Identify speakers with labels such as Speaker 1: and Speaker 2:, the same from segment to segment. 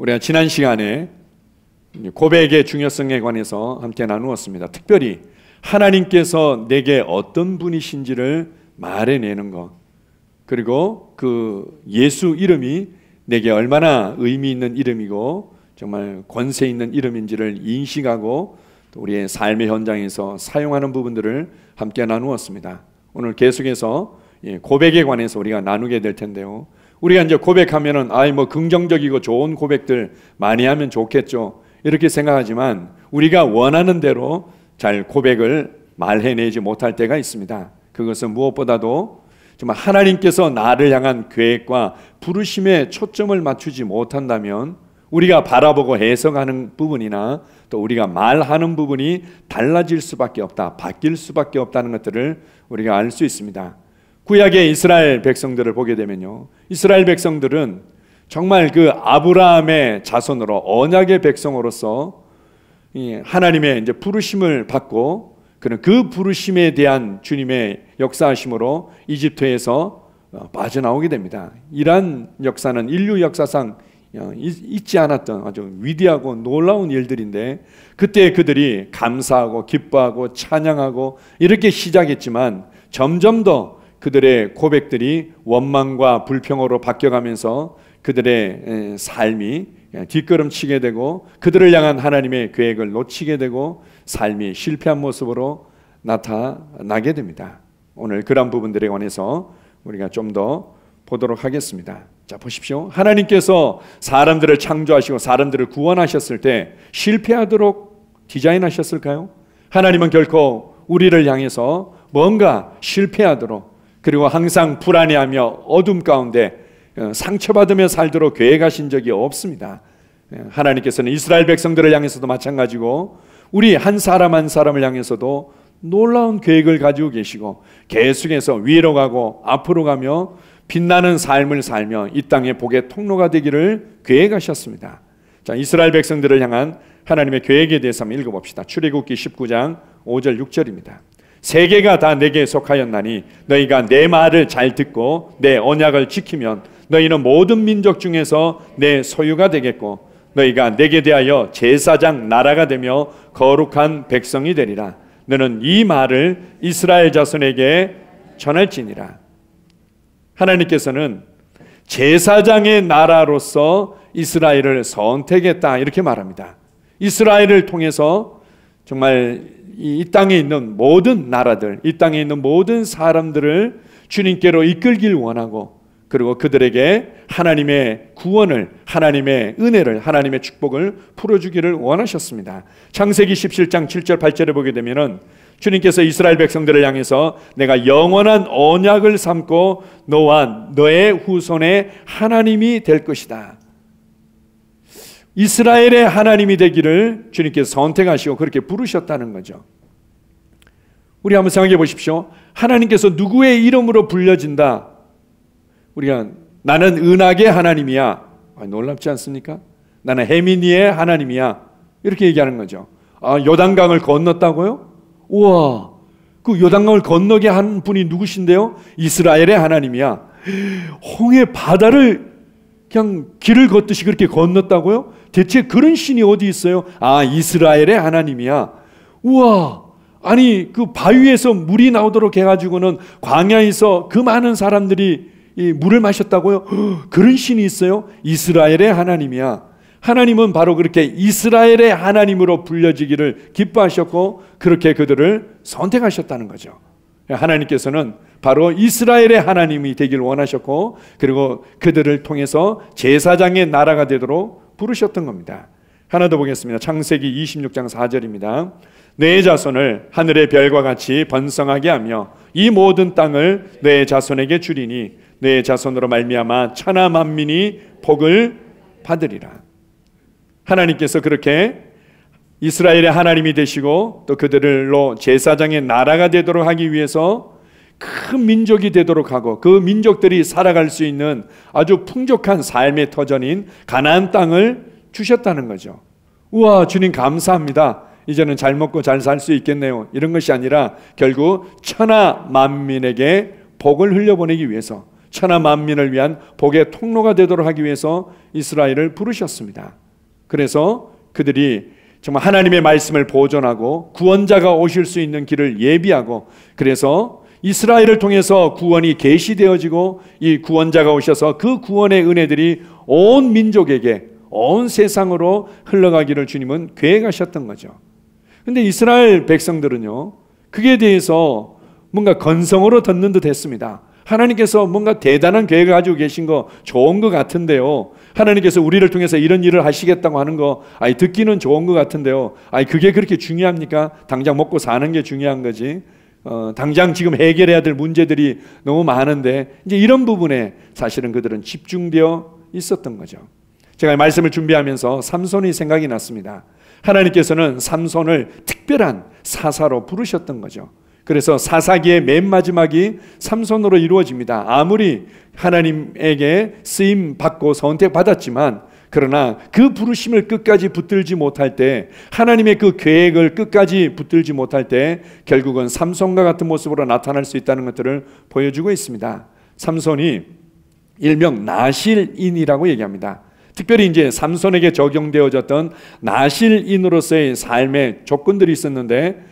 Speaker 1: 우리가 지난 시간에 고백의 중요성에 관해서 함께 나누었습니다. 특별히 하나님께서 내게 어떤 분이신지를 말해내는 것, 그리고 그 예수 이름이 내게 얼마나 의미 있는 이름이고 정말 권세 있는 이름인지를 인식하고 우리의 삶의 현장에서 사용하는 부분들을 함께 나누었습니다. 오늘 계속해서 고백에 관해서 우리가 나누게 될 텐데요. 우리가 이제 고백하면은 아이 뭐 긍정적이고 좋은 고백들 많이 하면 좋겠죠. 이렇게 생각하지만 우리가 원하는 대로 잘 고백을 말해내지 못할 때가 있습니다. 그것은 무엇보다도 정말 하나님께서 나를 향한 계획과 부르심에 초점을 맞추지 못한다면 우리가 바라보고 해석하는 부분이나 또 우리가 말하는 부분이 달라질 수밖에 없다, 바뀔 수밖에 없다는 것들을 우리가 알 수 있습니다. 구약의 이스라엘 백성들을 보게 되면요. 이스라엘 백성들은 정말 그 아브라함의 자손으로 언약의 백성으로서 하나님의 이제 부르심을 받고 그는 그 부르심에 대한 주님의 역사하심으로 이집트에서 어, 빠져나오게 됩니다. 이러한 역사는 인류 역사상 어, 잊지 않았던 아주 위대하고 놀라운 일들인데 그때 그들이 감사하고 기뻐하고 찬양하고 이렇게 시작했지만 점점 더 그들의 고백들이 원망과 불평으로 바뀌어가면서 그들의 삶이 뒷걸음치게 되고 그들을 향한 하나님의 계획을 놓치게 되고 삶이 실패한 모습으로 나타나게 됩니다. 오늘 그런 부분들에 관해서 우리가 좀 더 보도록 하겠습니다. 자, 보십시오. 하나님께서 사람들을 창조하시고 사람들을 구원하셨을 때 실패하도록 디자인하셨을까요? 하나님은 결코 우리를 향해서 뭔가 실패하도록 그리고 항상 불안해하며 어둠 가운데 어, 상처받으며 살도록 계획하신 적이 없습니다. 예, 하나님께서는 이스라엘 백성들을 향해서도 마찬가지고 우리 한 사람 한 사람을 향해서도 놀라운 계획을 가지고 계시고 계속해서 위로 가고 앞으로 가며 빛나는 삶을 살며 이 땅의 복의 통로가 되기를 계획하셨습니다. 자, 이스라엘 백성들을 향한 하나님의 계획에 대해서 한번 읽어봅시다. 출애굽기 19장 5절 6절입니다. 세계가 다 내게 속하였나니 너희가 내 말을 잘 듣고 내 언약을 지키면 너희는 모든 민족 중에서 내 소유가 되겠고 너희가 내게 대하여 제사장 나라가 되며 거룩한 백성이 되리라 너는 이 말을 이스라엘 자손에게 전할지니라 하나님께서는 제사장의 나라로서 이스라엘을 선택했다 이렇게 말합니다 이스라엘을 통해서 정말 이 땅에 있는 모든 나라들, 이 땅에 있는 모든 사람들을 주님께로 이끌길 원하고 그리고 그들에게 하나님의 구원을, 하나님의 은혜를, 하나님의 축복을 풀어주기를 원하셨습니다. 창세기 17장 7절 8절에 보게 되면은 주님께서 이스라엘 백성들을 향해서 내가 영원한 언약을 삼고 너와 너의 후손의 하나님이 될 것이다. 이스라엘의 하나님이 되기를 주님께 선택하시고 그렇게 부르셨다는 거죠. 우리 한번 생각해 보십시오. 하나님께서 누구의 이름으로 불려진다? 우리가 나는 은하계 하나님이야. 아, 놀랍지 않습니까? 나는 해민이의 하나님이야. 이렇게 얘기하는 거죠. 아, 요단강을 건넜다고요? 우와. 그 요단강을 건너게 한 분이 누구신데요? 이스라엘의 하나님이야. 홍해 바다를 그냥 길을 걷듯이 그렇게 건넜다고요? 대체 그런 신이 어디 있어요? 아, 이스라엘의 하나님이야. 우와. 아니, 그 바위에서 물이 나오도록 해가지고는 광야에서 그 많은 사람들이 이 물을 마셨다고요? 그런 신이 있어요? 이스라엘의 하나님이야. 하나님은 바로 그렇게 이스라엘의 하나님으로 불려지기를 기뻐하셨고 그렇게 그들을 선택하셨다는 거죠. 하나님께서는 바로 이스라엘의 하나님이 되길 원하셨고 그리고 그들을 통해서 제사장의 나라가 되도록 부르셨던 겁니다. 하나 더 보겠습니다. 창세기 26장 4절입니다. 내 자손을 하늘의 별과 같이 번성하게 하며 이 모든 땅을 내 자손에게 주리니 내 자손으로 말미암아 천하 만민이 복을 받으리라. 하나님께서 그렇게 이스라엘의 하나님이 되시고 또 그들로 제사장의 나라가 되도록 하기 위해서 큰 민족이 되도록 하고 그 민족들이 살아갈 수 있는 아주 풍족한 삶의 터전인 가나안 땅을 주셨다는 거죠. 우와 주님 감사합니다. 이제는 잘 먹고 잘 살 수 있겠네요. 이런 것이 아니라 결국 천하 만민에게 복을 흘려보내기 위해서 천하 만민을 위한 복의 통로가 되도록 하기 위해서 이스라엘을 부르셨습니다. 그래서 그들이 정말 하나님의 말씀을 보존하고 구원자가 오실 수 있는 길을 예비하고 그래서 이스라엘을 통해서 구원이 계시되어지고 이 구원자가 오셔서 그 구원의 은혜들이 온 민족에게 온 세상으로 흘러가기를 주님은 계획하셨던 거죠. 근데 이스라엘 백성들은요. 그게 대해서 뭔가 건성으로 듣는 듯 했습니다. 하나님께서 뭔가 대단한 계획을 가지고 계신 거 좋은 것 같은데요. 하나님께서 우리를 통해서 이런 일을 하시겠다고 하는 거, 아니, 듣기는 좋은 것 같은데요. 아니, 그게 그렇게 중요합니까? 당장 먹고 사는 게 중요한 거지. 어, 당장 지금 해결해야 될 문제들이 너무 많은데 이제 이런 부분에 사실은 그들은 집중되어 있었던 거죠. 제가 말씀을 준비하면서 삼손이 생각이 났습니다. 하나님께서는 삼손을 특별한 사사로 부르셨던 거죠. 그래서 사사기의 맨 마지막이 삼손으로 이루어집니다. 아무리 하나님에게 쓰임 받고 선택 받았지만 그러나 그 부르심을 끝까지 붙들지 못할 때 하나님의 그 계획을 끝까지 붙들지 못할 때 결국은 삼손과 같은 모습으로 나타날 수 있다는 것들을 보여주고 있습니다. 삼손이 일명 나실인이라고 얘기합니다. 특별히 이제 삼손에게 적용되어졌던 나실인으로서의 삶의 조건들이 있었는데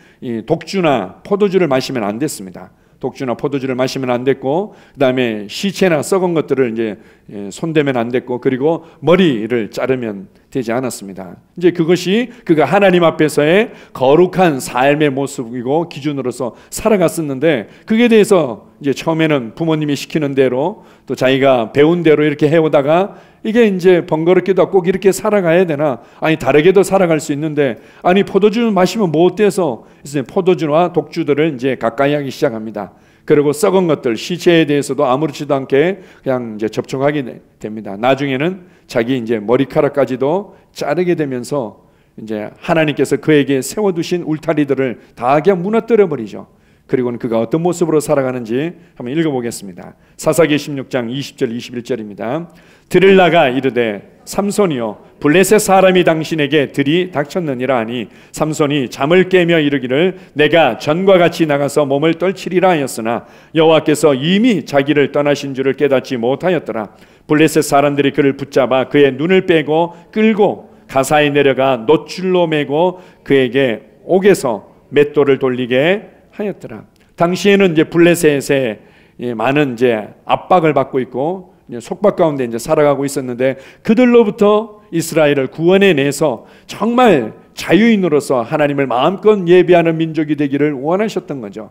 Speaker 1: 독주나 포도주를 마시면 안 됐습니다. 독주나 포도주를 마시면 안 됐고 그다음에 시체나 썩은 것들을 이제 예, 손대면 안 됐고 그리고 머리를 자르면 되지 않았습니다. 이제 그것이 그가 하나님 앞에서의 거룩한 삶의 모습이고 기준으로서 살아갔었는데 그에 대해서 이제 처음에는 부모님이 시키는 대로 또 자기가 배운 대로 이렇게 해오다가 이게 이제 번거롭기도 하고 꼭 이렇게 살아가야 되나 아니 다르게도 살아갈 수 있는데 아니 포도주 마시면 뭐 어때서 이제 포도주와 독주들을 이제 가까이 하기 시작합니다. 그리고 썩은 것들 시체에 대해서도 아무렇지도 않게 그냥 이제 접촉하게 됩니다. 나중에는 자기 이제 머리카락까지도 자르게 되면서 이제 하나님께서 그에게 세워두신 울타리들을 다 그냥 무너뜨려 버리죠. 그리고는 그가 어떤 모습으로 살아가는지 한번 읽어보겠습니다. 사사기 16장 20절 21절입니다. 드릴라가 이르되 삼손이여 블레셋 사람이 당신에게 들이 닥쳤느니라 하니 삼손이 잠을 깨며 이르기를 내가 전과 같이 나가서 몸을 떨치리라 하였으나 여호와께서 이미 자기를 떠나신 줄을 깨닫지 못하였더라 블레셋 사람들이 그를 붙잡아 그의 눈을 빼고 끌고 가사에 내려가 노출로 매고 그에게 옥에서 맷돌을 돌리게 하였더라. 당시에는 이제 블레셋에 예, 많은 이제 압박을 받고 있고 속박 가운데 이제 살아가고 있었는데 그들로부터 이스라엘을 구원해 내서 정말 자유인으로서 하나님을 마음껏 예배하는 민족이 되기를 원하셨던 거죠.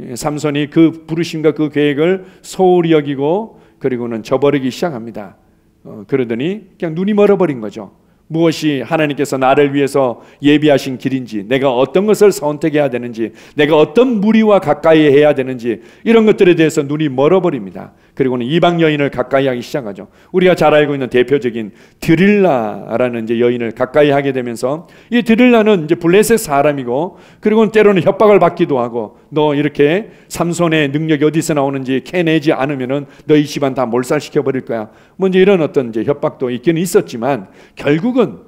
Speaker 1: 예, 삼손이 그 부르심과 그 계획을 소홀히 여기고 그리고는 저버리기 시작합니다. 어, 그러더니 그냥 눈이 멀어버린 거죠. 무엇이 하나님께서 나를 위해서 예비하신 길인지, 내가 어떤 것을 선택해야 되는지, 내가 어떤 무리와 가까이 해야 되는지, 이런 것들에 대해서 눈이 멀어버립니다. 그리고는 이방 여인을 가까이 하기 시작하죠. 우리가 잘 알고 있는 대표적인 드릴라라는 이제 여인을 가까이 하게 되면서 이 드릴라는 이제 블레셋 사람이고, 그리고는 때로는 협박을 받기도 하고, 너 이렇게 삼손의 능력이 어디서 나오는지 캐내지 않으면은 너희 집안 다 몰살시켜 버릴 거야. 뭔지 이런 어떤 이제 협박도 있기는 있었지만 결국은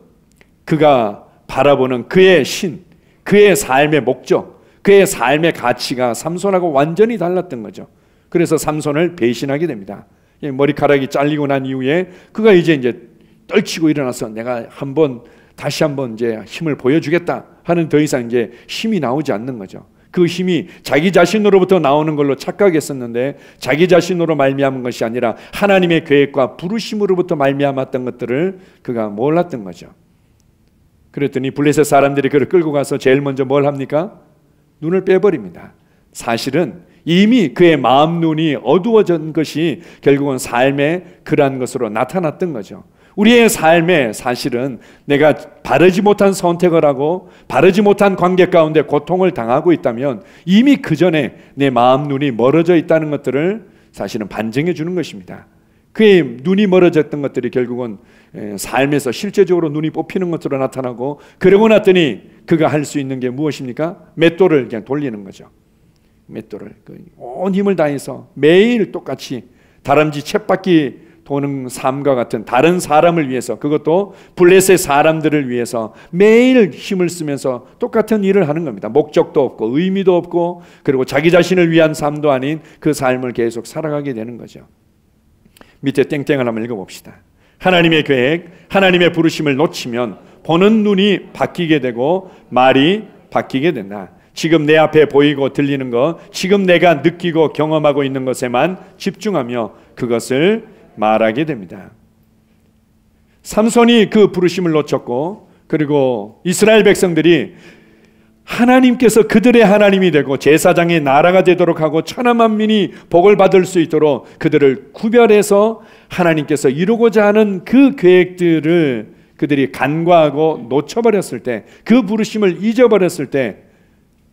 Speaker 1: 그가 바라보는 그의 신, 그의 삶의 목적, 그의 삶의 가치가 삼손하고 완전히 달랐던 거죠. 그래서 삼손을 배신하게 됩니다. 예, 머리카락이 잘리고 난 이후에 그가 이제 이제 떨치고 일어나서 내가 한번 다시 한번 이제 힘을 보여주겠다 하는 더 이상 이제 힘이 나오지 않는 거죠. 그 힘이 자기 자신으로부터 나오는 걸로 착각했었는데 자기 자신으로 말미암은 것이 아니라 하나님의 계획과 부르심으로부터 말미암았던 것들을 그가 몰랐던 거죠. 그랬더니 블레셋 사람들이 그를 끌고 가서 제일 먼저 뭘 합니까? 눈을 빼버립니다. 사실은 이미 그의 마음 눈이 어두워진 것이 결국은 삶의 그러한 것으로 나타났던 거죠. 우리의 삶에 사실은 내가 바르지 못한 선택을 하고 바르지 못한 관계 가운데 고통을 당하고 있다면 이미 그 전에 내 마음 눈이 멀어져 있다는 것들을 사실은 반증해 주는 것입니다. 그의 눈이 멀어졌던 것들이 결국은 삶에서 실제적으로 눈이 뽑히는 것으로 나타나고 그러고 났더니 그가 할 수 있는 게 무엇입니까? 맷돌을 그냥 돌리는 거죠. 맷돌을 그 온 힘을 다해서 매일 똑같이 다람쥐 챗바퀴 보는 삶과 같은 다른 사람을 위해서 그것도 블레셋 사람들을 위해서 매일 힘을 쓰면서 똑같은 일을 하는 겁니다. 목적도 없고 의미도 없고 그리고 자기 자신을 위한 삶도 아닌 그 삶을 계속 살아가게 되는 거죠. 밑에 땡땡을 한번 읽어봅시다. 하나님의 계획, 하나님의 부르심을 놓치면 보는 눈이 바뀌게 되고 말이 바뀌게 된다. 지금 내 앞에 보이고 들리는 것, 지금 내가 느끼고 경험하고 있는 것에만 집중하며 그것을 말하게 됩니다. 삼손이 그 부르심을 놓쳤고 그리고 이스라엘 백성들이 하나님께서 그들의 하나님이 되고 제사장의 나라가 되도록 하고 천하 만민이 복을 받을 수 있도록 그들을 구별해서 하나님께서 이루고자 하는 그 계획들을 그들이 간과하고 놓쳐버렸을 때 그 부르심을 잊어버렸을 때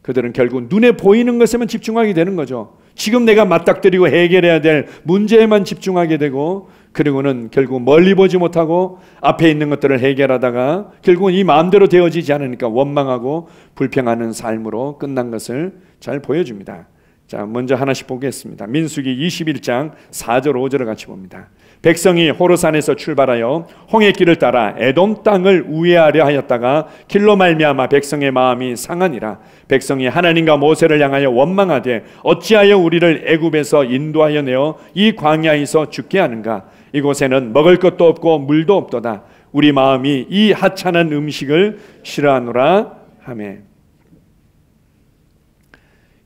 Speaker 1: 그들은 결국 눈에 보이는 것에만 집중하게 되는 거죠. 지금 내가 맞닥뜨리고 해결해야 될 문제에만 집중하게 되고 그리고는 결국 멀리 보지 못하고 앞에 있는 것들을 해결하다가 결국은 이 마음대로 되어지지 않으니까 원망하고 불평하는 삶으로 끝난 것을 잘 보여줍니다. 자, 먼저 하나씩 보겠습니다. 민수기 21장 4절 5절을 같이 봅니다. 백성이 호르산에서 출발하여 홍해 길을 따라 에돔 땅을 우회하려 하였다가 길로 말미암아 백성의 마음이 상하니라 백성이 하나님과 모세를 향하여 원망하되 어찌하여 우리를 애굽에서 인도하여 내어 이 광야에서 죽게 하는가 이곳에는 먹을 것도 없고 물도 없도다 우리 마음이 이 하찮은 음식을 싫어하노라 하매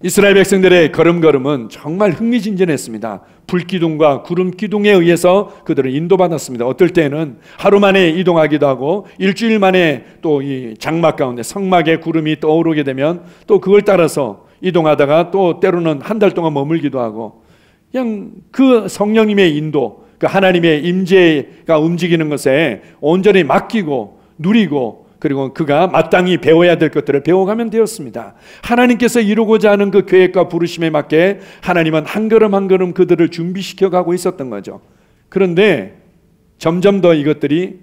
Speaker 1: 이스라엘 백성들의 걸음걸음은 정말 흥미진진했습니다. 불기둥과 구름기둥에 의해서 그들은 인도받았습니다. 어떨 때는 하루 만에 이동하기도 하고 일주일 만에 또 이 장막 가운데 성막에 구름이 떠오르게 되면 또 그걸 따라서 이동하다가 또 때로는 한 달 동안 머물기도 하고 그냥 그 성령님의 인도, 그 하나님의 임재가 움직이는 것에 온전히 맡기고 누리고 그리고 그가 마땅히 배워야 될 것들을 배워가면 되었습니다. 하나님께서 이루고자 하는 그 계획과 부르심에 맞게 하나님은 한 걸음 한 걸음 그들을 준비시켜 가고 있었던 거죠. 그런데 점점 더 이것들이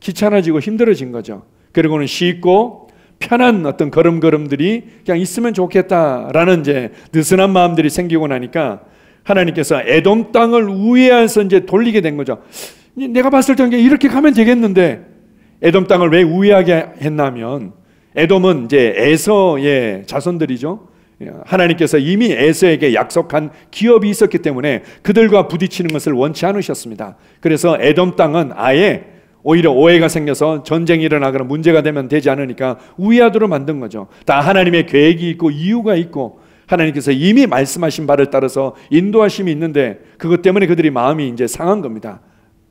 Speaker 1: 귀찮아지고 힘들어진 거죠. 그리고는 쉽고 편한 어떤 걸음걸음들이 그냥 있으면 좋겠다라는 이제 느슨한 마음들이 생기고 나니까 하나님께서 에돔 땅을 우회해서 이제 돌리게 된 거죠. 내가 봤을 때 이렇게 가면 되겠는데 에돔 땅을 왜 우회하게 했냐면 에돔은 이제 에서의 자손들이죠. 하나님께서 이미 에서에게 약속한 기업이 있었기 때문에 그들과 부딪히는 것을 원치 않으셨습니다. 그래서 에돔 땅은 아예 오히려 오해가 생겨서 전쟁이 일어나거나 문제가 되면 되지 않으니까 우회하도록 만든 거죠. 다 하나님의 계획이 있고 이유가 있고 하나님께서 이미 말씀하신 바를 따라서 인도하심이 있는데 그것 때문에 그들이 마음이 이제 상한 겁니다.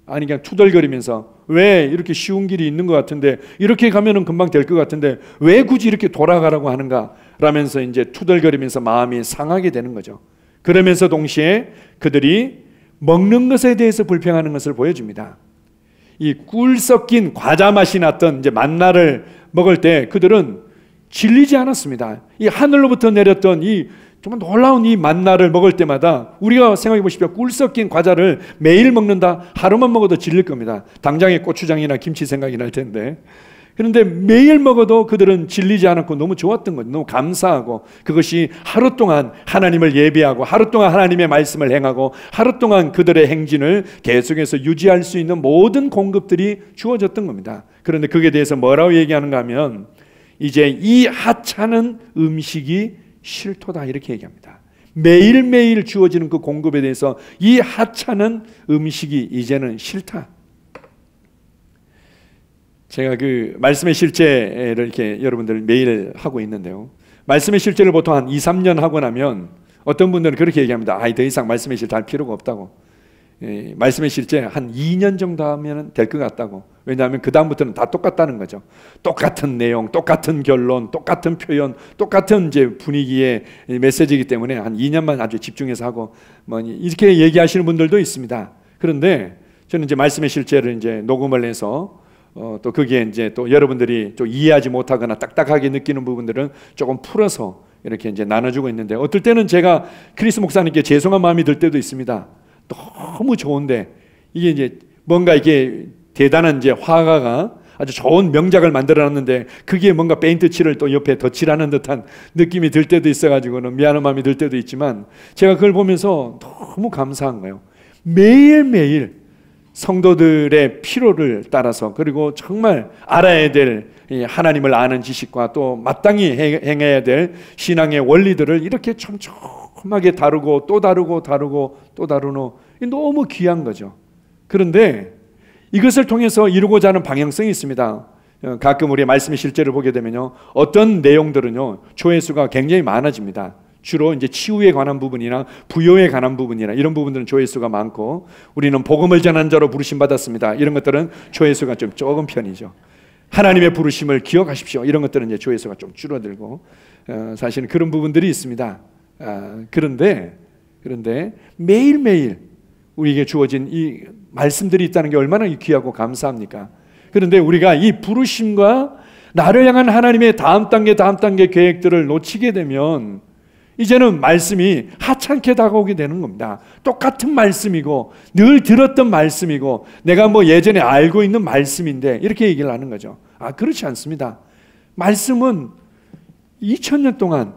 Speaker 1: 아니 그냥 투덜거리면서 왜 이렇게 쉬운 길이 있는 것 같은데 이렇게 가면은 금방 될 것 같은데 왜 굳이 이렇게 돌아가라고 하는가 라면서 이제 투덜거리면서 마음이 상하게 되는 거죠. 그러면서 동시에 그들이 먹는 것에 대해서 불평하는 것을 보여줍니다. 이 꿀 섞인 과자 맛이 났던 이제 만나를 먹을 때 그들은 질리지 않았습니다. 이 하늘로부터 내렸던 이 정말 놀라운 이 만나를 먹을 때마다 우리가 생각해 보십시오. 꿀 섞인 과자를 매일 먹는다. 하루만 먹어도 질릴 겁니다. 당장에 고추장이나 김치 생각이 날 텐데. 그런데 매일 먹어도 그들은 질리지 않았고 너무 좋았던 거죠. 너무 감사하고 그것이 하루 동안 하나님을 예배하고 하루 동안 하나님의 말씀을 행하고 하루 동안 그들의 행진을 계속해서 유지할 수 있는 모든 공급들이 주어졌던 겁니다. 그런데 그에 대해서 뭐라고 얘기하는가 하면 이제 이 하찮은 음식이 실토다 이렇게 얘기합니다. 매일매일 주어지는 그 공급에 대해서 이 하찮은 음식이 이제는 싫다. 제가 그 말씀의 실제를 이렇게 여러분들 매일 하고 있는데요. 말씀의 실제를 보통 한 2, 3년 하고 나면 어떤 분들은 그렇게 얘기합니다. 아이, 더 이상 말씀의 실제 할 필요가 없다고. 말씀의 실제 한 2년 정도 하면 될 것 같다고. 왜냐하면 그 다음부터는 다 똑같다는 거죠. 똑같은 내용, 똑같은 결론, 똑같은 표현, 똑같은 이제 분위기의 메시지이기 때문에 한 2년만 아주 집중해서 하고 뭐 이렇게 얘기하시는 분들도 있습니다. 그런데 저는 이제 말씀의 실제를 이제 녹음을 해서 어, 또 거기에 이제 또 여러분들이 좀 이해하지 못하거나 딱딱하게 느끼는 부분들은 조금 풀어서 이렇게 이제 나눠주고 있는데 어떨 때는 제가 크리스 목사님께 죄송한 마음이 들 때도 있습니다. 너무 좋은데 이게 이제 뭔가 이게 대단한 이제 화가가 아주 좋은 명작을 만들어놨는데 그게 뭔가 페인트 칠을 또 옆에 덧칠하는 듯한 느낌이 들 때도 있어가지고는 미안한 마음이 들 때도 있지만 제가 그걸 보면서 너무 감사한 거예요. 매일매일 성도들의 피로를 따라서 그리고 정말 알아야 될 하나님을 아는 지식과 또 마땅히 행해야 될 신앙의 원리들을 이렇게 참 좋은 험하게 다루고 또 다루고 다루고 또 다루고 너무 귀한 거죠. 그런데 이것을 통해서 이루고자 하는 방향성이 있습니다. 어, 가끔 우리 말씀의 실제를 보게 되면요. 어떤 내용들은요. 조회수가 굉장히 많아집니다. 주로 이제 치유에 관한 부분이나 부요에 관한 부분이나 이런 부분들은 조회수가 많고 우리는 복음을 전한 자로 부르심 받았습니다. 이런 것들은 조회수가 좀 적은 편이죠. 하나님의 부르심을 기억하십시오. 이런 것들은 이제 조회수가 좀 줄어들고 어, 사실은 그런 부분들이 있습니다. 아, 그런데 그런데 매일매일 우리에게 주어진 이 말씀들이 있다는 게 얼마나 귀하고 감사합니까? 그런데 우리가 이 부르심과 나를 향한 하나님의 다음 단계 다음 단계 계획들을 놓치게 되면 이제는 말씀이 하찮게 다가오게 되는 겁니다. 똑같은 말씀이고 늘 들었던 말씀이고 내가 뭐 예전에 알고 있는 말씀인데 이렇게 얘기를 하는 거죠. 아 그렇지 않습니다. 말씀은 2000년 동안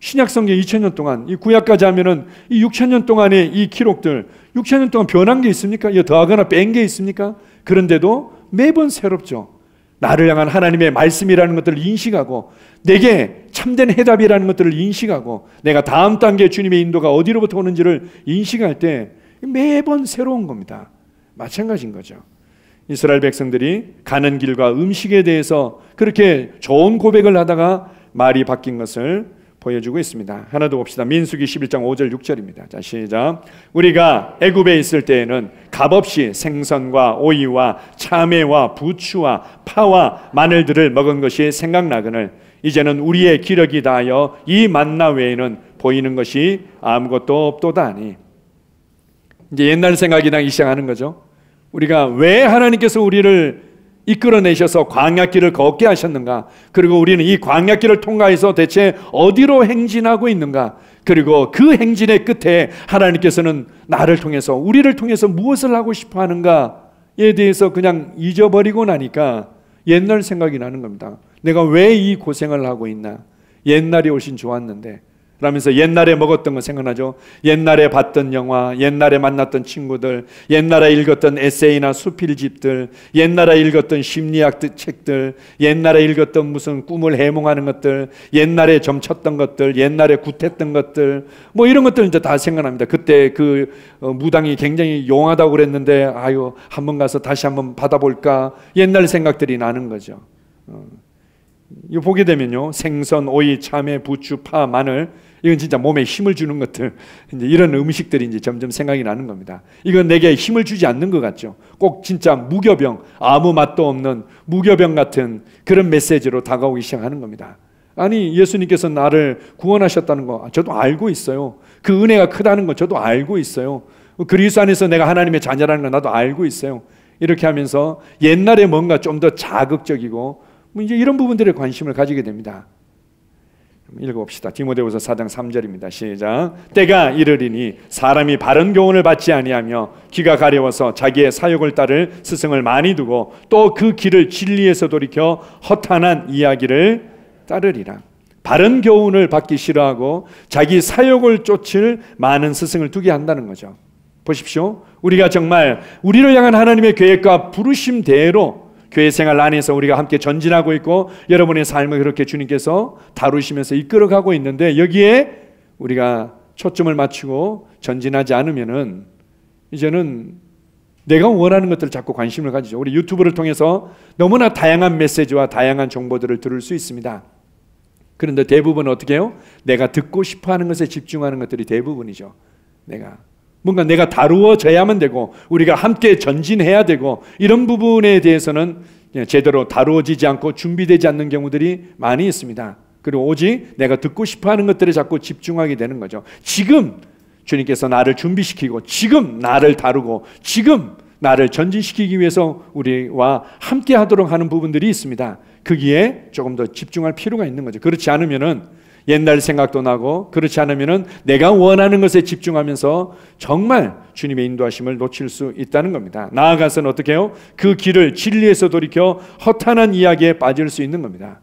Speaker 1: 신약성경 2000년 동안 이 구약까지 하면은 이 6000년 동안의 이 기록들 6000년 동안 변한 게 있습니까? 이거 더하거나 뺀 게 있습니까? 그런데도 매번 새롭죠. 나를 향한 하나님의 말씀이라는 것들을 인식하고 내게 참된 해답이라는 것들을 인식하고 내가 다음 단계 주님의 인도가 어디로부터 오는지를 인식할 때 매번 새로운 겁니다. 마찬가지인 거죠. 이스라엘 백성들이 가는 길과 음식에 대해서 그렇게 좋은 고백을 하다가 말이 바뀐 것을 보여주고 있습니다. 하나 더 봅시다. 민수기 11장 5절 6절입니다. 자, 시작. 우리가 애굽에 있을 때에는 값없이 생선과 오이와 참외와 부추와 파와 마늘들을 먹은 것이 생각나거늘 이제는 우리의 기력이 다하여 이 만나 외에는 보이는 것이 아무것도 없도다니. 이제 옛날 생각이 나기 시하는 거죠. 우리가 왜 하나님께서 우리를 이끌어내셔서 광약길을 걷게 하셨는가? 그리고 우리는 이 광야길을 통과해서 대체 어디로 행진하고 있는가? 그리고 그 행진의 끝에 하나님께서는 나를 통해서 우리를 통해서 무엇을 하고 싶어 하는가에 대해서 그냥 잊어버리고 나니까 옛날 생각이 나는 겁니다. 내가 왜 이 고생을 하고 있나? 옛날이 오신 좋았는데 그러면서 옛날에 먹었던 거 생각나죠? 옛날에 봤던 영화, 옛날에 만났던 친구들, 옛날에 읽었던 에세이나 수필집들, 옛날에 읽었던 심리학 책들, 옛날에 읽었던 무슨 꿈을 해몽하는 것들, 옛날에 점쳤던 것들, 옛날에 굿했던 것들, 뭐 이런 것들 이제 다 생각납니다. 그때 그 어, 무당이 굉장히 용하다고 그랬는데, 아유, 한 번 가서 다시 한 번 받아볼까? 옛날 생각들이 나는 거죠. 어. 이 보게 되면요. 생선, 오이, 참외, 부추, 파, 마늘, 이건 진짜 몸에 힘을 주는 것들. 이제 이런 음식들이 이제 점점 생각이 나는 겁니다. 이건 내게 힘을 주지 않는 것 같죠. 꼭 진짜 무교병, 아무 맛도 없는 무교병 같은 그런 메시지로 다가오기 시작하는 겁니다. 아니, 예수님께서 나를 구원하셨다는 거 아, 저도 알고 있어요. 그 은혜가 크다는 거 저도 알고 있어요. 그리스 안에서 내가 하나님의 자녀라는 거 나도 알고 있어요. 이렇게 하면서 옛날에 뭔가 좀 더 자극적이고 뭐 이제 이런 부분들에 관심을 가지게 됩니다. 읽어봅시다. 디모데후서 4장 3절입니다. 시작. 때가 이르리니 사람이 바른 교훈을 받지 아니하며 귀가 가려워서 자기의 사욕을 따를 스승을 많이 두고 또 그 길을 진리에서 돌이켜 허탄한 이야기를 따르리라. 바른 교훈을 받기 싫어하고 자기 사욕을 쫓을 많은 스승을 두게 한다는 거죠. 보십시오. 우리가 정말 우리를 향한 하나님의 계획과 부르심대로 교회 생활 안에서 우리가 함께 전진하고 있고 여러분의 삶을 그렇게 주님께서 다루시면서 이끌어가고 있는데 여기에 우리가 초점을 맞추고 전진하지 않으면은 이제는 내가 원하는 것들 을 자꾸 관심을 가지죠. 우리 유튜브를 통해서 너무나 다양한 메시지와 다양한 정보들을 들을 수 있습니다. 그런데 대부분 어떻게 해요? 내가 듣고 싶어 하는 것에 집중하는 것들이 대부분이죠. 내가 뭔가 내가 다루어져야만 되고 우리가 함께 전진해야 되고 이런 부분에 대해서는 예, 제대로 다루어지지 않고 준비되지 않는 경우들이 많이 있습니다. 그리고 오직 내가 듣고 싶어 하는 것들에 자꾸 집중하게 되는 거죠. 지금 주님께서 나를 준비시키고 지금 나를 다루고 지금 나를 전진시키기 위해서 우리와 함께 하도록 하는 부분들이 있습니다. 거기에 조금 더 집중할 필요가 있는 거죠. 그렇지 않으면은 옛날 생각도 나고 그렇지 않으면 내가 원하는 것에 집중하면서 정말 주님의 인도하심을 놓칠 수 있다는 겁니다. 나아가서는 어떻게 해요? 그 길을 진리에서 돌이켜 허탄한 이야기에 빠질 수 있는 겁니다.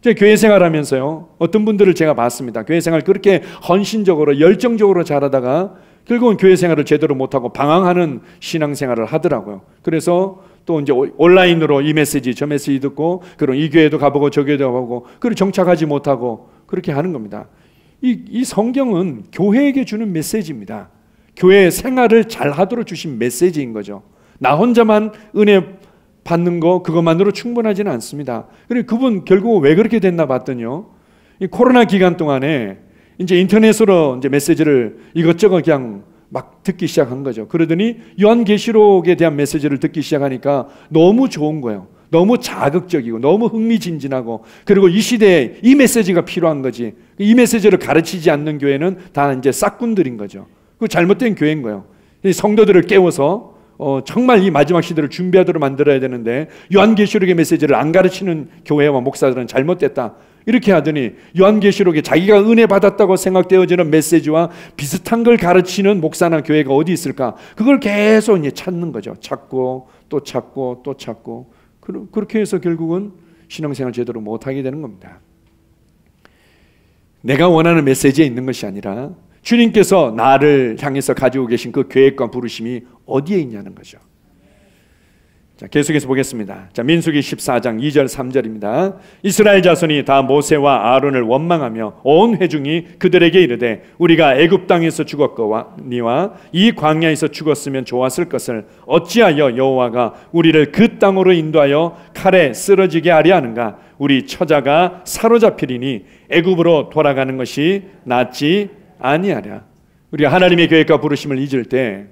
Speaker 1: 제 교회 생활하면서요. 어떤 분들을 제가 봤습니다. 교회 생활 그렇게 헌신적으로 열정적으로 잘하다가 결국은 교회 생활을 제대로 못하고 방황하는 신앙 생활을 하더라고요. 그래서 또 이제 온라인으로 이 메시지, 저 메시지 듣고, 그리이 교회도 가보고 저 교회도 가보고, 그리고 정착하지 못하고, 그렇게 하는 겁니다. 이, 이 성경은 교회에게 주는 메시지입니다. 교회 생활을 잘 하도록 주신 메시지인 거죠. 나 혼자만 은혜 받는 거 그것만으로 충분하지는 않습니다. 그리고 그분 결국 왜 그렇게 됐나 봤더니요. 이 코로나 기간 동안에 이제 인터넷으로 이제 메시지를 이것저것 그냥 막 듣기 시작한 거죠. 그러더니 요한계시록에 대한 메시지를 듣기 시작하니까 너무 좋은 거예요. 너무 자극적이고 너무 흥미진진하고 그리고 이 시대에 이 메시지가 필요한 거지. 이 메시지를 가르치지 않는 교회는 다 이제 싹군들인 거죠. 그 잘못된 교회인 거예요. 이 성도들을 깨워서 어, 정말 이 마지막 시대를 준비하도록 만들어야 되는데 요한계시록의 메시지를 안 가르치는 교회와 목사들은 잘못됐다. 이렇게 하더니 요한계시록에 자기가 은혜 받았다고 생각되어지는 메시지와 비슷한 걸 가르치는 목사나 교회가 어디 있을까? 그걸 계속 이제 찾는 거죠. 찾고 또 찾고 또 찾고 그렇게 해서 결국은 신앙생활 제대로 못하게 되는 겁니다. 내가 원하는 메시지에 있는 것이 아니라 주님께서 나를 향해서 가지고 계신 그 계획과 부르심이 어디에 있냐는 거죠. 자, 계속해서 보겠습니다. 자, 민수기 14장 2절 3절입니다. 이스라엘 자손이 다 모세와 아론을 원망하며 온 회중이 그들에게 이르되 우리가 애굽 땅에서 죽었거니와 이 광야에서 죽었으면 좋았을 것을 어찌하여 여호와가 우리를 그 땅으로 인도하여 칼에 쓰러지게 하려 하는가 우리 처자가 사로잡히리니 애굽으로 돌아가는 것이 낫지 아니하랴. 우리가 하나님의 계획과 부르심을 잊을 때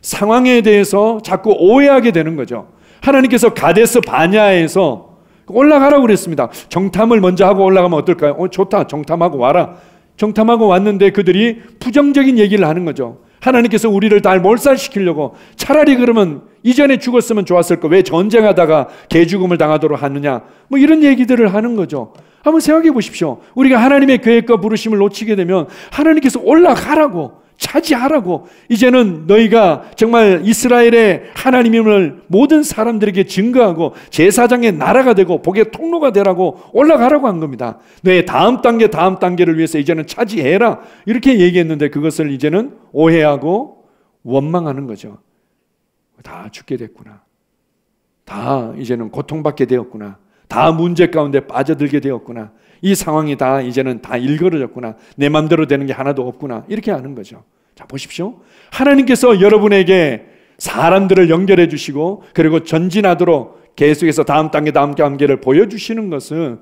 Speaker 1: 상황에 대해서 자꾸 오해하게 되는 거죠. 하나님께서 가데스 바냐에서 올라가라고 그랬습니다. 정탐을 먼저 하고 올라가면 어떨까요? 어, 좋다. 정탐하고 와라. 정탐하고 왔는데 그들이 부정적인 얘기를 하는 거죠. 하나님께서 우리를 날 몰살시키려고 차라리 그러면 이전에 죽었으면 좋았을 거. 왜 전쟁하다가 개죽음을 당하도록 하느냐. 뭐 이런 얘기들을 하는 거죠. 한번 생각해 보십시오. 우리가 하나님의 계획과 부르심을 놓치게 되면 하나님께서 올라가라고 차지하라고 이제는 너희가 정말 이스라엘의 하나님임을 모든 사람들에게 증거하고 제사장의 나라가 되고 복의 통로가 되라고 올라가라고 한 겁니다. 너의 다음 단계 다음 단계를 위해서 이제는 차지해라 이렇게 얘기했는데 그것을 이제는 오해하고 원망하는 거죠. 다 죽게 됐구나. 다 이제는 고통받게 되었구나. 다 문제 가운데 빠져들게 되었구나. 이 상황이 다 이제는 다 일그러졌구나. 내 마음대로 되는 게 하나도 없구나. 이렇게 하는 거죠. 자, 보십시오. 하나님께서 여러분에게 사람들을 연결해 주시고 그리고 전진하도록 계속해서 다음 단계, 다음 단계를 보여주시는 것은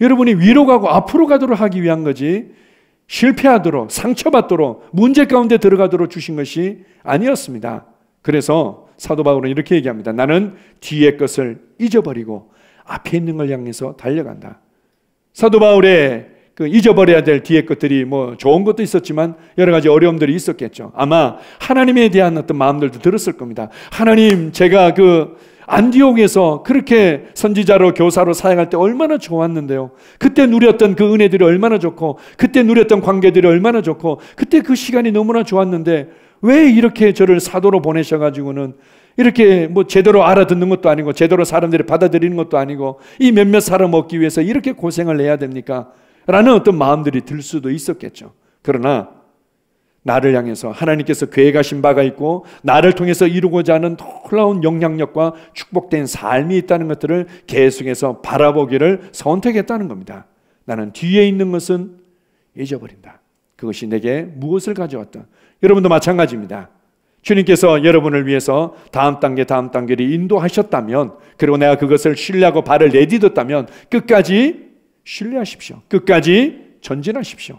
Speaker 1: 여러분이 위로 가고 앞으로 가도록 하기 위한 거지 실패하도록 상처받도록 문제 가운데 들어가도록 주신 것이 아니었습니다. 그래서 사도 바울은 이렇게 얘기합니다. 나는 뒤의 것을 잊어버리고 앞에 있는 걸 향해서 달려간다. 사도 바울의 그 잊어버려야 될 뒤에 것들이 뭐 좋은 것도 있었지만 여러 가지 어려움들이 있었겠죠. 아마 하나님에 대한 어떤 마음들도 들었을 겁니다. 하나님, 제가 그 안디옥에서 그렇게 선지자로 교사로 사역할 때 얼마나 좋았는데요. 그때 누렸던 그 은혜들이 얼마나 좋고, 그때 누렸던 관계들이 얼마나 좋고, 그때 그 시간이 너무나 좋았는데, 왜 이렇게 저를 사도로 보내셔가지고는 이렇게 뭐 제대로 알아듣는 것도 아니고 제대로 사람들이 받아들이는 것도 아니고 이 몇몇 사람 얻기 위해서 이렇게 고생을 해야 됩니까? 라는 어떤 마음들이 들 수도 있었겠죠. 그러나 나를 향해서 하나님께서 계획하신 바가 있고 나를 통해서 이루고자 하는 놀라운 영향력과 축복된 삶이 있다는 것들을 계속해서 바라보기를 선택했다는 겁니다. 나는 뒤에 있는 것은 잊어버린다. 그것이 내게 무엇을 가져왔다. 여러분도 마찬가지입니다. 주님께서 여러분을 위해서 다음 단계, 다음 단계를 인도하셨다면, 그리고 내가 그것을 신뢰하고 발을 내딛었다면, 끝까지 신뢰하십시오. 끝까지 전진하십시오.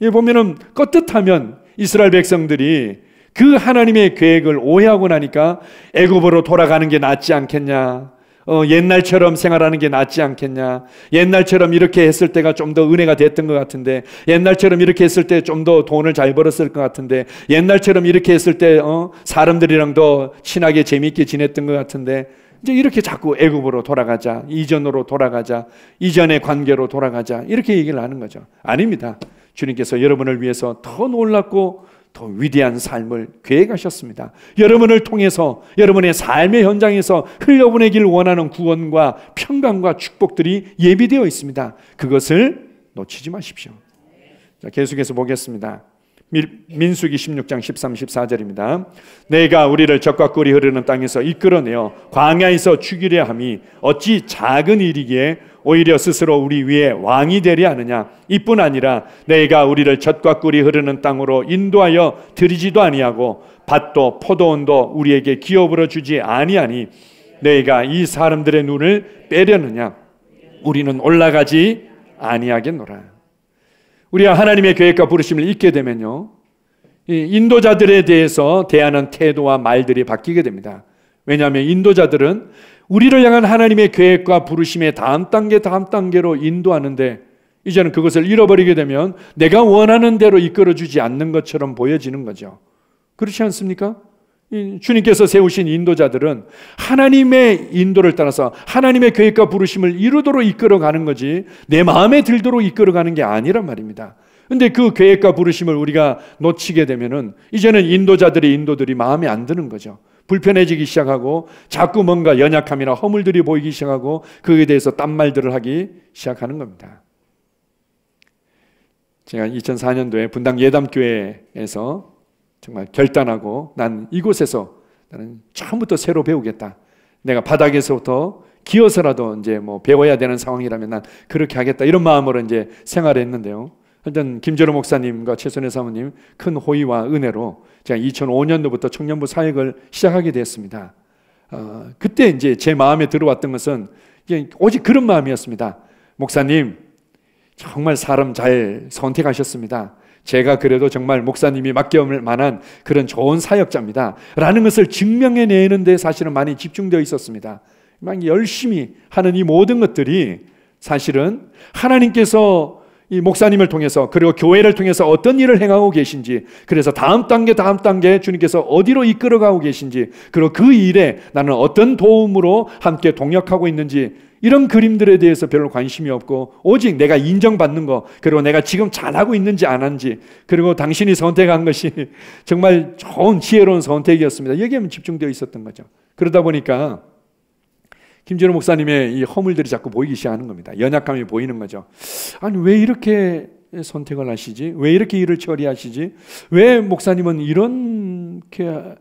Speaker 1: 이 예, 보면은 껐듯하면 이스라엘 백성들이 그 하나님의 계획을 오해하고 나니까 애굽으로 돌아가는 게 낫지 않겠냐. 어, 옛날처럼 생활하는 게 낫지 않겠냐. 옛날처럼 이렇게 했을 때가 좀 더 은혜가 됐던 것 같은데, 옛날처럼 이렇게 했을 때 좀 더 돈을 잘 벌었을 것 같은데, 옛날처럼 이렇게 했을 때, 어, 사람들이랑 더 친하게 재미있게 지냈던 것 같은데, 이제 이렇게 자꾸 애굽으로 돌아가자. 이전으로 돌아가자. 이전의 관계로 돌아가자. 이렇게 얘기를 하는 거죠. 아닙니다. 주님께서 여러분을 위해서 더 놀랍고 더 위대한 삶을 계획하셨습니다. 여러분을 통해서 여러분의 삶의 현장에서 흘려보내길 원하는 구원과 평강과 축복들이 예비되어 있습니다. 그것을 놓치지 마십시오. 자, 계속해서 보겠습니다. 민수기 16장 13, 14절입니다. 내가 우리를 적과 꿀이 흐르는 땅에서 이끌어내어 광야에서 죽이려 함이 어찌 작은 일이기에 오히려 스스로 우리 위에 왕이 되려 하느냐 이뿐 아니라 내가 우리를 젖과 꿀이 흐르는 땅으로 인도하여 들이지도 아니하고 밭도 포도원도 우리에게 기업으로 주지 아니하니 내가 이 사람들의 눈을 빼려느냐 우리는 올라가지 아니하겠노라 우리가 하나님의 계획과 부르심을 잊게 되면요. 인도자들에 대해서 대하는 태도와 말들이 바뀌게 됩니다. 왜냐하면 인도자들은 우리를 향한 하나님의 계획과 부르심의 다음 단계, 다음 단계로 인도하는데 이제는 그것을 잃어버리게 되면 내가 원하는 대로 이끌어주지 않는 것처럼 보여지는 거죠. 그렇지 않습니까? 주님께서 세우신 인도자들은 하나님의 인도를 따라서 하나님의 계획과 부르심을 이루도록 이끌어가는 거지 내 마음에 들도록 이끌어가는 게 아니란 말입니다. 근데 그 계획과 부르심을 우리가 놓치게 되면은 이제는 인도자들의 인도들이 마음에 안 드는 거죠. 불편해지기 시작하고 자꾸 뭔가 연약함이나 허물들이 보이기 시작하고 그에 대해서 딴 말들을 하기 시작하는 겁니다. 제가 2004년도에 분당 예담교회에서 정말 결단하고 난 이곳에서 나는 처음부터 새로 배우겠다. 내가 바닥에서부터 기어서라도 이제 뭐 배워야 되는 상황이라면 난 그렇게 하겠다. 이런 마음으로 이제 생활을 했는데요. 하여튼 김재로 목사님과 최선혜 사모님 큰 호의와 은혜로 제가 2005년도부터 청년부 사역을 시작하게 되었습니다. 어, 그때 이제 제 마음에 들어왔던 것은 오직 그런 마음이었습니다. 목사님 정말 사람 잘 선택하셨습니다. 제가 그래도 정말 목사님이 맡겨올 만한 그런 좋은 사역자입니다. 라는 것을 증명해내는 데 사실은 많이 집중되어 있었습니다. 열심히 하는 이 모든 것들이 사실은 하나님께서 이 목사님을 통해서 그리고 교회를 통해서 어떤 일을 행하고 계신지 그래서 다음 단계 다음 단계 주님께서 어디로 이끌어가고 계신지 그리고 그 일에 나는 어떤 도움으로 함께 동역하고 있는지 이런 그림들에 대해서 별로 관심이 없고 오직 내가 인정받는 거 그리고 내가 지금 잘하고 있는지 안 한지 그리고 당신이 선택한 것이 정말 좋은 지혜로운 선택이었습니다. 여기에만 집중되어 있었던 거죠. 그러다 보니까 김준호 목사님의 이 허물들이 자꾸 보이기 시작하는 겁니다. 연약함이 보이는 거죠. 아니 왜 이렇게 선택을 하시지? 왜 이렇게 일을 처리하시지? 왜 목사님은 이렇게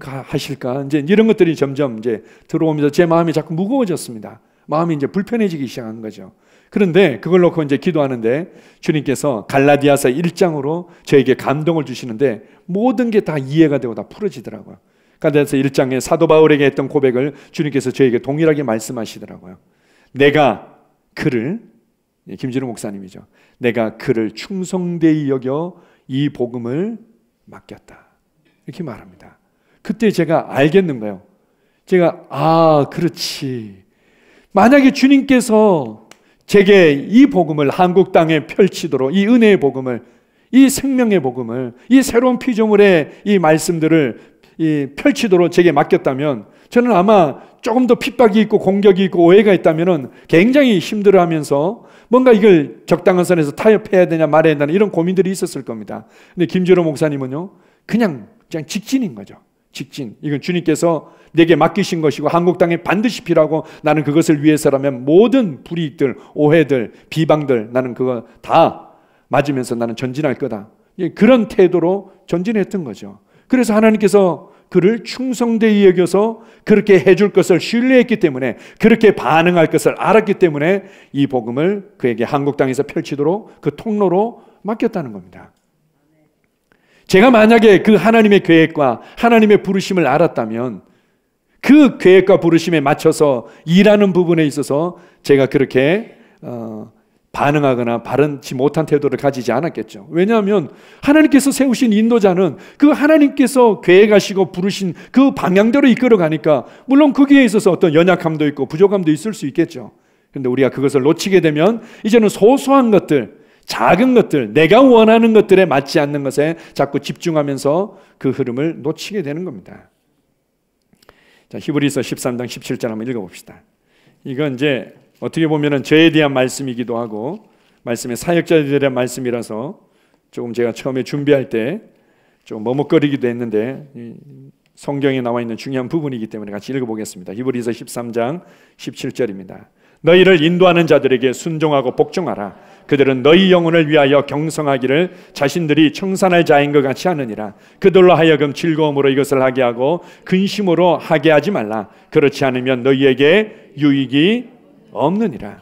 Speaker 1: 하실까? 이제 이런 것들이 점점 이제 들어오면서 제 마음이 자꾸 무거워졌습니다. 마음이 이제 불편해지기 시작한 거죠. 그런데 그걸 놓고 이제 기도하는데 주님께서 갈라디아서 1장으로 저에게 감동을 주시는데 모든 게 다 이해가 되고 다 풀어지더라고요. 갈라디아서 1장에 사도 바울에게 했던 고백을 주님께서 저에게 동일하게 말씀하시더라고요. 내가 그를 예, 김진우 목사님이죠. 내가 그를 충성되이 여겨 이 복음을 맡겼다. 이렇게 말합니다. 그때 제가 알겠는 거예요. 제가 아, 그렇지. 만약에 주님께서 제게 이 복음을 한국 땅에 펼치도록 이 은혜의 복음을 이 생명의 복음을 이 새로운 피조물의 이 말씀들을 이 펼치도록 제게 맡겼다면 저는 아마 조금 더 핍박이 있고 공격이 있고 오해가 있다면은 굉장히 힘들어하면서 뭔가 이걸 적당한 선에서 타협해야 되냐 말아야 되냐 이런 고민들이 있었을 겁니다. 근데 김재로 목사님은요 그냥 그냥 직진인 거죠. 직진. 이건 주님께서 내게 맡기신 것이고 한국 땅에 반드시 필요하고 나는 그것을 위해서라면 모든 불이익들, 오해들, 비방들 나는 그거 다 맞으면서 나는 전진할 거다. 예, 그런 태도로 전진했던 거죠. 그래서 하나님께서 그를 충성되이 여겨서 그렇게 해줄 것을 신뢰했기 때문에 그렇게 반응할 것을 알았기 때문에 이 복음을 그에게 한국 땅에서 펼치도록 그 통로로 맡겼다는 겁니다. 제가 만약에 그 하나님의 계획과 하나님의 부르심을 알았다면 그 계획과 부르심에 맞춰서 일하는 부분에 있어서 제가 그렇게 어, 반응하거나 바른지 못한 태도를 가지지 않았겠죠. 왜냐하면 하나님께서 세우신 인도자는 그 하나님께서 계획하시고 부르신 그 방향대로 이끌어 가니까 물론 거기에 있어서 어떤 연약함도 있고 부족함도 있을 수 있겠죠. 그런데 우리가 그것을 놓치게 되면 이제는 소소한 것들, 작은 것들, 내가 원하는 것들에 맞지 않는 것에 자꾸 집중하면서 그 흐름을 놓치게 되는 겁니다. 자, 히브리서 13장 17절 한번 읽어봅시다. 이건 이제 어떻게 보면은 죄에 대한 말씀이기도 하고 말씀의 사역자들에 대한 말씀이라서 조금 제가 처음에 준비할 때 좀 머뭇거리기도 했는데 성경에 나와 있는 중요한 부분이기 때문에 같이 읽어보겠습니다. 히브리서 13장 17절입니다. 너희를 인도하는 자들에게 순종하고 복종하라. 그들은 너희 영혼을 위하여 경성하기를 자신들이 청산할 자인 것 같이 하느니라. 그들로 하여금 즐거움으로 이것을 하게 하고 근심으로 하게 하지 말라. 그렇지 않으면 너희에게 유익이 없느니라.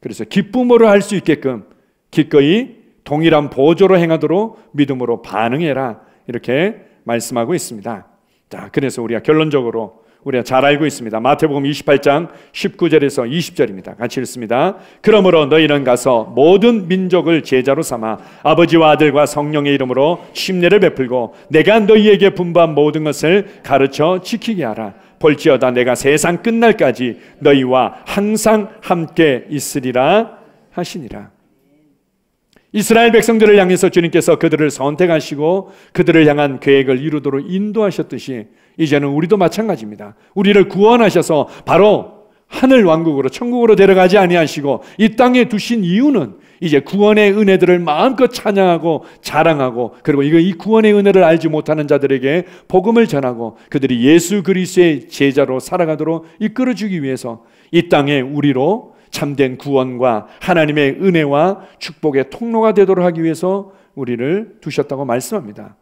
Speaker 1: 그래서 기쁨으로 할 수 있게끔 기꺼이 동일한 보조로 행하도록 믿음으로 반응해라. 이렇게 말씀하고 있습니다. 자, 그래서 우리가 결론적으로 우리가 잘 알고 있습니다. 마태복음 28장 19절에서 20절입니다. 같이 읽습니다. 그러므로 너희는 가서 모든 민족을 제자로 삼아 아버지와 아들과 성령의 이름으로 침례를 베풀고 내가 너희에게 분부한 모든 것을 가르쳐 지키게 하라. 볼지어다 내가 세상 끝날까지 너희와 항상 함께 있으리라 하시니라. 이스라엘 백성들을 향해서 주님께서 그들을 선택하시고 그들을 향한 계획을 이루도록 인도하셨듯이 이제는 우리도 마찬가지입니다. 우리를 구원하셔서 바로 하늘 왕국으로 천국으로 데려가지 아니하시고 이 땅에 두신 이유는 이제 구원의 은혜들을 마음껏 찬양하고 자랑하고 그리고 이 구원의 은혜를 알지 못하는 자들에게 복음을 전하고 그들이 예수 그리스의 제자로 살아가도록 이끌어 주기 위해서 이 땅에 우리로 참된 구원과 하나님의 은혜와 축복의 통로가 되도록 하기 위해서 우리를 두셨다고 말씀합니다.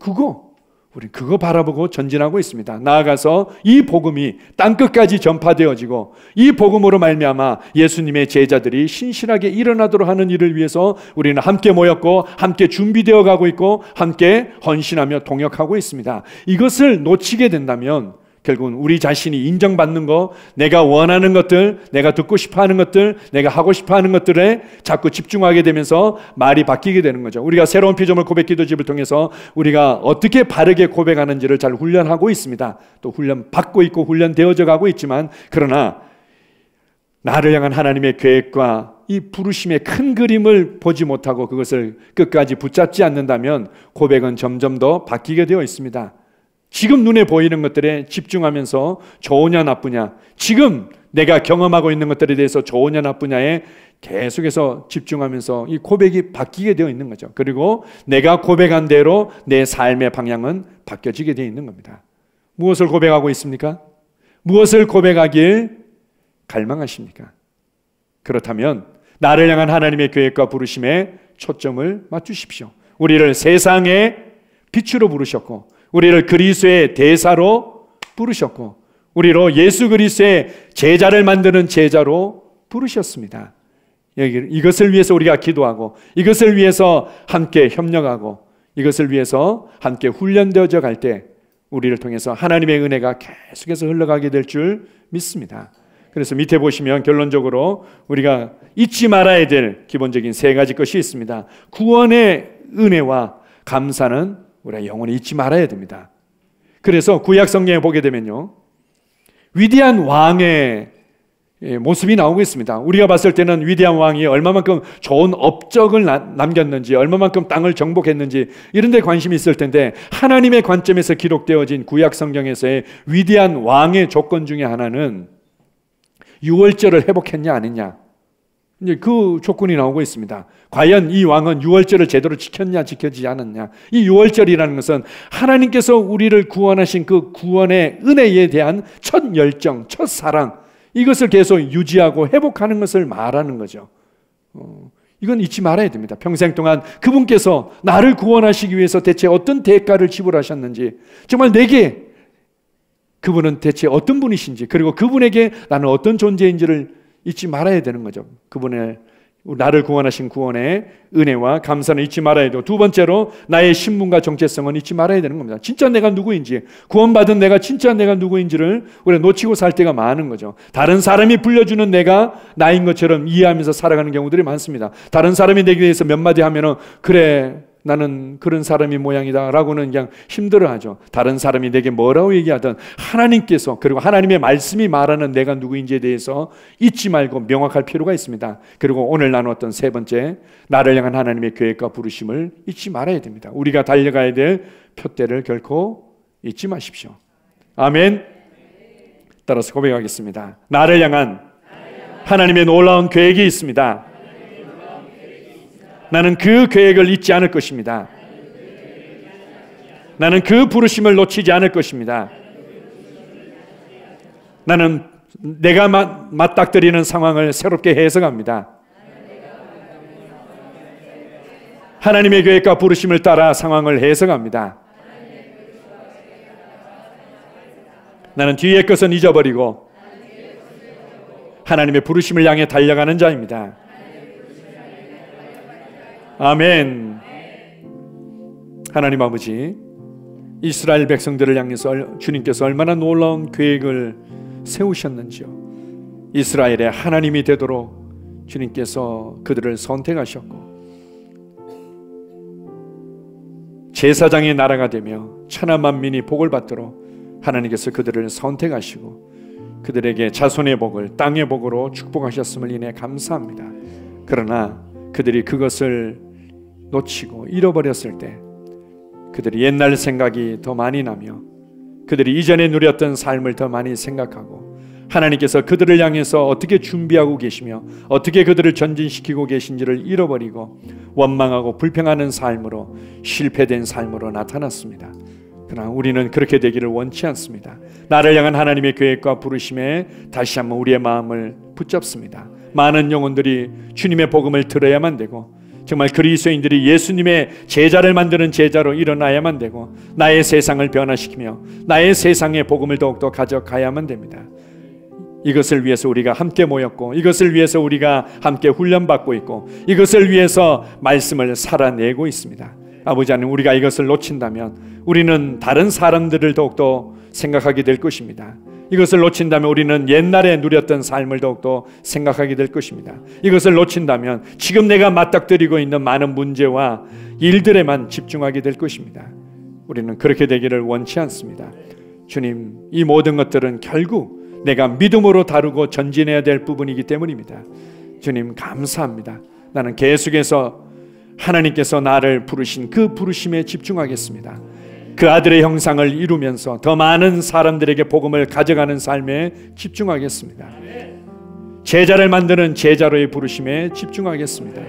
Speaker 1: 그거 우리 그거 바라보고 전진하고 있습니다. 나아가서 이 복음이 땅 끝까지 전파되어지고 이 복음으로 말미암아 예수님의 제자들이 신실하게 일어나도록 하는 일을 위해서 우리는 함께 모였고 함께 준비되어 가고 있고 함께 헌신하며 동역하고 있습니다. 이것을 놓치게 된다면 결국은 우리 자신이 인정받는 거, 내가 원하는 것들, 내가 듣고 싶어 하는 것들, 내가 하고 싶어 하는 것들에 자꾸 집중하게 되면서 말이 바뀌게 되는 거죠. 우리가 새로운 피조물 고백 기도집을 통해서 우리가 어떻게 바르게 고백하는지를 잘 훈련하고 있습니다. 또 훈련 받고 있고 훈련되어져 가고 있지만 그러나 나를 향한 하나님의 계획과 이 부르심의 큰 그림을 보지 못하고 그것을 끝까지 붙잡지 않는다면 고백은 점점 더 바뀌게 되어 있습니다. 지금 눈에 보이는 것들에 집중하면서 좋으냐 나쁘냐 지금 내가 경험하고 있는 것들에 대해서 좋으냐 나쁘냐에 계속해서 집중하면서 이 고백이 바뀌게 되어 있는 거죠. 그리고 내가 고백한 대로 내 삶의 방향은 바뀌어지게 되어 있는 겁니다. 무엇을 고백하고 있습니까? 무엇을 고백하길 갈망하십니까? 그렇다면 나를 향한 하나님의 계획과 부르심에 초점을 맞추십시오. 우리를 세상의 빛으로 부르셨고 우리를 그리스의 대사로 부르셨고 우리로 예수 그리스의 제자를 만드는 제자로 부르셨습니다. 이것을 위해서 우리가 기도하고 이것을 위해서 함께 협력하고 이것을 위해서 함께 훈련되어져 갈때 우리를 통해서 하나님의 은혜가 계속해서 흘러가게 될 줄 믿습니다. 그래서 밑에 보시면 결론적으로 우리가 잊지 말아야 될 기본적인 세 가지 것이 있습니다. 구원의 은혜와 감사는 우리가 영원히 잊지 말아야 됩니다. 그래서 구약 성경에 보게 되면요. 위대한 왕의 예, 모습이 나오고 있습니다. 우리가 봤을 때는 위대한 왕이 얼마만큼 좋은 업적을 남겼는지, 얼마만큼 땅을 정복했는지 이런 데 관심이 있을 텐데 하나님의 관점에서 기록되어진 구약 성경에서의 위대한 왕의 조건 중에 하나는 유월절을 회복했냐 아니냐 이제 그 조건이 나오고 있습니다. 과연 이 왕은 유월절을 제대로 지켰냐 지켜지 않았냐. 이 유월절이라는 것은 하나님께서 우리를 구원하신 그 구원의 은혜에 대한 첫 열정, 첫 사랑 이것을 계속 유지하고 회복하는 것을 말하는 거죠. 어, 이건 잊지 말아야 됩니다. 평생 동안 그분께서 나를 구원하시기 위해서 대체 어떤 대가를 지불하셨는지 정말 내게 그분은 대체 어떤 분이신지 그리고 그분에게 나는 어떤 존재인지를 잊지 말아야 되는 거죠. 그분의 나를 구원하신 구원의 은혜와 감사는 잊지 말아야 되고 두 번째로 나의 신분과 정체성은 잊지 말아야 되는 겁니다. 진짜 내가 누구인지 구원받은 내가 진짜 내가 누구인지를 우리가 놓치고 살 때가 많은 거죠. 다른 사람이 불려주는 내가 나인 것처럼 이해하면서 살아가는 경우들이 많습니다. 다른 사람이 내기 위해서 몇 마디 하면은 그래 나는 그런 사람이 모양이다. 라고는 그냥 힘들어하죠. 다른 사람이 내게 뭐라고 얘기하든 하나님께서 그리고 하나님의 말씀이 말하는 내가 누구인지에 대해서 잊지 말고 명확할 필요가 있습니다. 그리고 오늘 나누었던 세 번째, 나를 향한 하나님의 계획과 부르심을 잊지 말아야 됩니다. 우리가 달려가야 될 표대를 결코 잊지 마십시오. 아멘. 따라서 고백하겠습니다. 나를 향한 하나님의 놀라운 계획이 있습니다. 나는 그 계획을 잊지 않을 것입니다. 나는 그 부르심을 놓치지 않을 것입니다. 나는 내가 맞닥뜨리는 상황을 새롭게 해석합니다. 하나님의 계획과 부르심을 따라 상황을 해석합니다. 나는 뒤의 것은 잊어버리고 하나님의 부르심을 향해 달려가는 자입니다. 아멘. 하나님 아버지, 이스라엘 백성들을 향해서 주님께서 얼마나 놀라운 계획을 세우셨는지요. 이스라엘의 하나님이 되도록 주님께서 그들을 선택하셨고, 제사장의 나라가 되며 천하 만민이 복을 받도록 하나님께서 그들을 선택하시고 그들에게 자손의 복을 땅의 복으로 축복하셨음을 인해 감사합니다. 그러나 그들이 그것을 놓치고 잃어버렸을 때 그들이 옛날 생각이 더 많이 나며 그들이 이전에 누렸던 삶을 더 많이 생각하고 하나님께서 그들을 향해서 어떻게 준비하고 계시며 어떻게 그들을 전진시키고 계신지를 잃어버리고 원망하고 불평하는 삶으로 실패된 삶으로 나타났습니다. 그러나 우리는 그렇게 되기를 원치 않습니다. 나를 향한 하나님의 계획과 부르심에 다시 한번 우리의 마음을 붙잡습니다. 많은 영혼들이 주님의 복음을 들어야만 되고 정말 그리스도인들이 예수님의 제자를 만드는 제자로 일어나야만 되고 나의 세상을 변화시키며 나의 세상의 복음을 더욱더 가져가야만 됩니다. 이것을 위해서 우리가 함께 모였고 이것을 위해서 우리가 함께 훈련받고 있고 이것을 위해서 말씀을 살아내고 있습니다. 아버지 하나님 우리가 이것을 놓친다면 우리는 다른 사람들을 더욱더 생각하게 될 것입니다. 이것을 놓친다면 우리는 옛날에 누렸던 삶을 더욱더 생각하게 될 것입니다. 이것을 놓친다면 지금 내가 맞닥뜨리고 있는 많은 문제와 일들에만 집중하게 될 것입니다. 우리는 그렇게 되기를 원치 않습니다. 주님, 이 모든 것들은 결국 내가 믿음으로 다루고 전진해야 될 부분이기 때문입니다. 주님, 감사합니다. 나는 계속해서 하나님께서 나를 부르신 그 부르심에 집중하겠습니다. 그 아들의 형상을 이루면서 더 많은 사람들에게 복음을 가져가는 삶에 집중하겠습니다. 제자를 만드는 제자로의 부르심에 집중하겠습니다.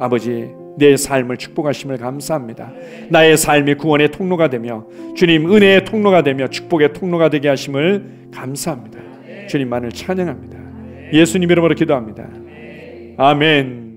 Speaker 1: 아버지, 내 삶을 축복하심을 감사합니다. 나의 삶이 구원의 통로가 되며 주님 은혜의 통로가 되며 축복의 통로가 되게 하심을 감사합니다. 주님만을 찬양합니다. 예수님 이름으로 기도합니다. 아멘.